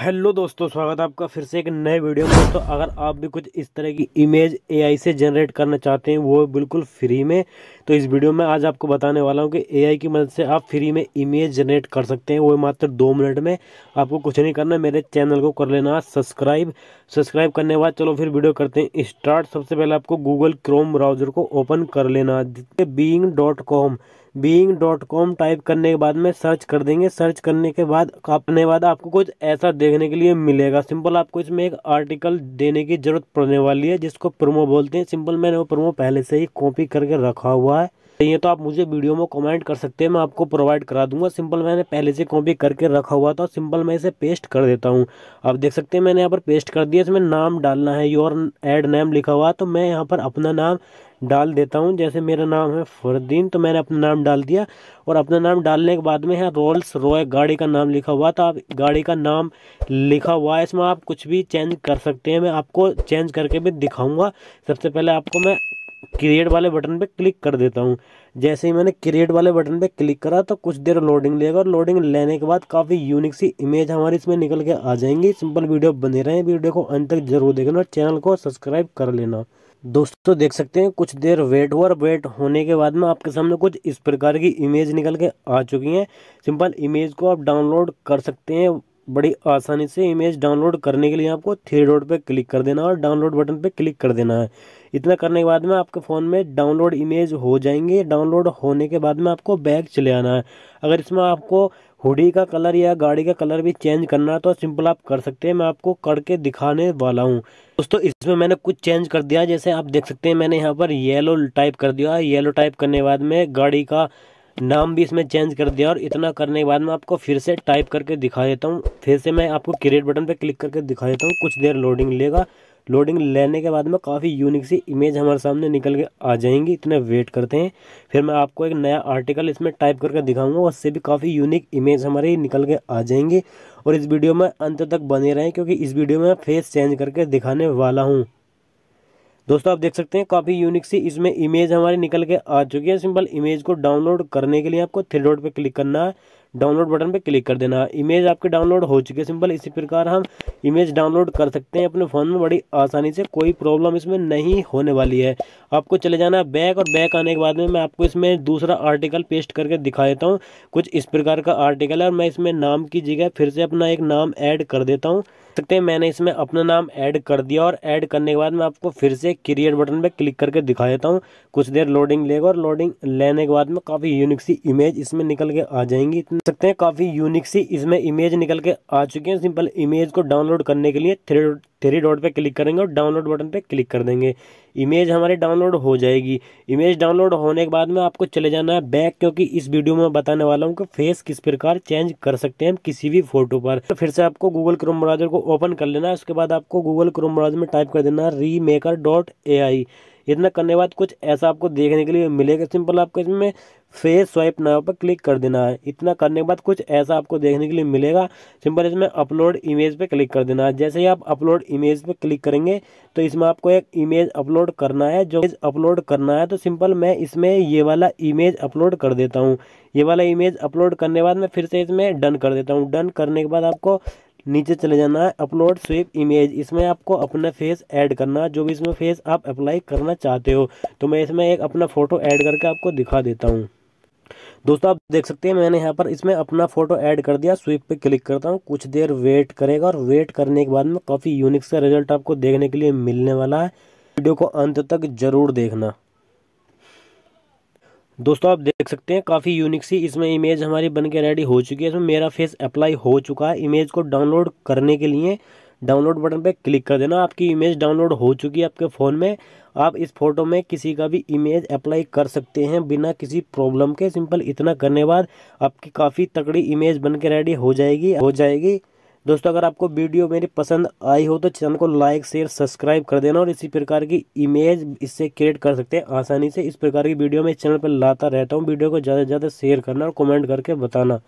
hello दोस्तों स्वागत है आपका फिर से एक नए वीडियो में दोस्तों अगर आप भी कुछ इस तरह की इमेज एआई से जनरेट करना चाहते हैं वो बिल्कुल फ्री में तो इस वीडियो में आज आपको बताने वाला हूं कि एआई की मदद से आप फ्री में इमेज जनरेट कर सकते हैं वो मात्र दो मिनट में आपको कुछ नहीं करना मेरे चैनल को कर लेना सब्सक्राइब सब्सक्राइब करने के बाद चलो फिर वीडियो करते हैं स्टार्ट सबसे पहले आपको गूगल क्रोम ब्राउजर को ओपन कर लेना Bing Bing dot com type करने के बाद में सर्च कर देंगे सर्च करने के बाद अपने बाद आपको कुछ ऐसा देखने के लिए मिलेगा सिंपल आपको इसमें एक आर्टिकल देने की जरूरत पड़ने वाली है जिसको प्रोमो बोलते हैं सिंपल मैंने वो प्रोमो पहले से ही कॉपी करके रखा हुआ है चाहिए तो आप मुझे वीडियो में कमेंट कर सकते हैं मैं आपको प्रोवाइड करा दूंगा सिंपल मैंने पहले से कॉपी करके रखा हुआ था सिंपल मैं इसे पेस्ट कर देता हूँ आप देख सकते हैं मैंने यहाँ पर पेस्ट कर दिया इसमें नाम डालना है योर एड नेम लिखा हुआ तो मैं यहाँ पर अपना नाम डाल देता हूँ जैसे मेरा नाम है फरदीन तो मैंने अपना नाम डाल दिया और अपना नाम डालने के बाद में है रोल्स रॉय गाड़ी का नाम लिखा हुआ तो आप गाड़ी का नाम लिखा हुआ है इसमें आप कुछ भी चेंज कर सकते हैं मैं आपको चेंज करके भी दिखाऊंगा सबसे पहले आपको मैं क्रिएट वाले बटन पे क्लिक कर देता हूँ जैसे ही मैंने क्रिएट वाले बटन पे क्लिक करा तो कुछ देर लोडिंग लेगा और लोडिंग लेने के बाद काफ़ी यूनिक सी इमेज हमारी इसमें निकल के आ जाएंगी सिंपल वीडियो बने रहे हैं वीडियो को अंत तक जरूर देखना और चैनल को सब्सक्राइब कर लेना दोस्तों देख सकते हैं कुछ देर वेट हुआ और वेट होने के बाद में आपके सामने कुछ इस प्रकार की इमेज निकल के आ चुकी हैं सिंपल इमेज को आप डाउनलोड कर सकते हैं बड़ी आसानी से इमेज डाउनलोड करने के लिए आपको थ्री डॉट पे क्लिक कर देना और डाउनलोड बटन पे क्लिक कर देना है इतना करने के बाद में आपके फ़ोन में डाउनलोड इमेज हो जाएंगे डाउनलोड होने के बाद में आपको बैग चले आना है अगर इसमें आपको हुडी का कलर या गाड़ी का कलर भी चेंज करना है तो सिंपल आप कर सकते हैं मैं आपको करके दिखाने वाला हूँ दोस्तों इसमें मैंने कुछ चेंज कर दिया जैसे आप देख सकते हैं मैंने यहाँ पर येलो टाइप कर दिया येलो टाइप करने के बाद में गाड़ी का नाम भी इसमें चेंज कर दिया और इतना करने के बाद मैं आपको फिर से टाइप करके दिखा देता हूँ फिर से मैं आपको क्रिएट बटन पर क्लिक करके दिखा देता हूँ कुछ देर लोडिंग लेगा लोडिंग लेने के बाद में काफ़ी यूनिक सी इमेज हमारे सामने निकल के आ जाएंगी इतने वेट करते हैं फिर मैं आपको एक नया आर्टिकल इसमें टाइप करके दिखाऊंगा उससे भी काफ़ी यूनिक इमेज हमारी निकल के आ जाएंगी और इस वीडियो में अंत तक बने रहें क्योंकि इस वीडियो में फेस चेंज करके दिखाने वाला हूँ दोस्तों आप देख सकते हैं काफ़ी यूनिक सी इसमें इमेज हमारी निकल के आ चुकी है सिंपल इमेज को डाउनलोड करने के लिए आपको थ्री डॉट पर क्लिक करना है डाउनलोड बटन पर क्लिक कर देना इमेज आपके डाउनलोड हो चुके सिंपल इसी प्रकार हम इमेज डाउनलोड कर सकते हैं अपने फ़ोन में बड़ी आसानी से कोई प्रॉब्लम इसमें नहीं होने वाली है आपको चले जाना बैक और बैक आने के बाद में मैं आपको इसमें दूसरा आर्टिकल पेस्ट करके दिखा देता हूँ कुछ इस प्रकार का आर्टिकल है और मैं इसमें नाम की जगह फिर से अपना एक नाम ऐड कर देता हूँ सकते हैं मैंने इसमें अपना नाम ऐड कर दिया और ऐड करने के बाद मैं आपको फिर से क्रिएट बटन पर क्लिक करके दिखा देता हूँ कुछ देर लोडिंग लेगा और लोडिंग लेने के बाद में काफ़ी यूनिक सी इमेज इसमें निकल के आ जाएंगी सकते हैं काफ़ी यूनिक सी इसमें इमेज निकल के आ चुकी है सिंपल इमेज को डाउनलोड करने के लिए थ्री थ्री डॉट पर क्लिक करेंगे और डाउनलोड बटन पर क्लिक कर देंगे इमेज हमारी डाउनलोड हो जाएगी इमेज डाउनलोड होने के बाद में आपको चले जाना है बैक क्योंकि इस वीडियो में बताने वाला हूँ कि फेस किस प्रकार चेंज कर सकते हैं हम किसी भी फोटो पर तो फिर से आपको गूगल क्रोम ब्राउजर को ओपन कर लेना है उसके बाद आपको गूगल क्रोम ब्राउजर में टाइप कर देना है मेकर डॉट ए आई इतना करने के बाद कुछ ऐसा आपको देखने के लिए मिलेगा सिंपल आपको इसमें फेस स्वाइप नाव पर क्लिक कर देना है इतना करने के बाद कुछ ऐसा आपको देखने के लिए मिलेगा सिंपल इसमें अपलोड इमेज पे क्लिक कर देना है जैसे ही आप अपलोड इमेज पे क्लिक करेंगे तो इसमें आपको एक इमेज अपलोड करना है जो अपलोड करना है तो सिंपल मैं इसमें ये वाला इमेज अपलोड कर देता हूँ ये वाला इमेज अपलोड करने के बाद मैं फिर से इसमें डन कर देता हूँ डन करने के बाद आपको नीचे चले जाना है अपलोड स्वीप इमेज इसमें आपको अपना फेस ऐड करना है जो भी इसमें फेस आप अप्लाई करना चाहते हो तो मैं इसमें एक अपना फ़ोटो ऐड करके आपको दिखा देता हूँ दोस्तों आप देख सकते हैं मैंने यहाँ पर इसमें अपना फ़ोटो ऐड कर दिया स्वीप पे क्लिक करता हूँ कुछ देर वेट करेगा और वेट करने के बाद में काफ़ी यूनिक सा रिजल्ट आपको देखने के लिए मिलने वाला है वीडियो को अंत तक ज़रूर देखना दोस्तों आप देख सकते हैं काफ़ी यूनिक सी इसमें इमेज हमारी बन के रेडी हो चुकी है इसमें मेरा फेस अप्लाई हो चुका है इमेज को डाउनलोड करने के लिए डाउनलोड बटन पर क्लिक कर देना आपकी इमेज डाउनलोड हो चुकी है आपके फ़ोन में आप इस फोटो में किसी का भी इमेज अप्लाई कर सकते हैं बिना किसी प्रॉब्लम के सिंपल इतना करने बाद आपकी काफ़ी तगड़ी इमेज बन के रेडी हो जाएगी हो जाएगी दोस्तों अगर आपको वीडियो मेरी पसंद आई हो तो चैनल को लाइक शेयर सब्सक्राइब कर देना और इसी प्रकार की इमेज इससे क्रिएट कर सकते हैं आसानी से इस प्रकार की वीडियो मैं चैनल पर लाता रहता हूँ वीडियो को ज़्यादा से ज़्यादा शेयर करना और कमेंट करके बताना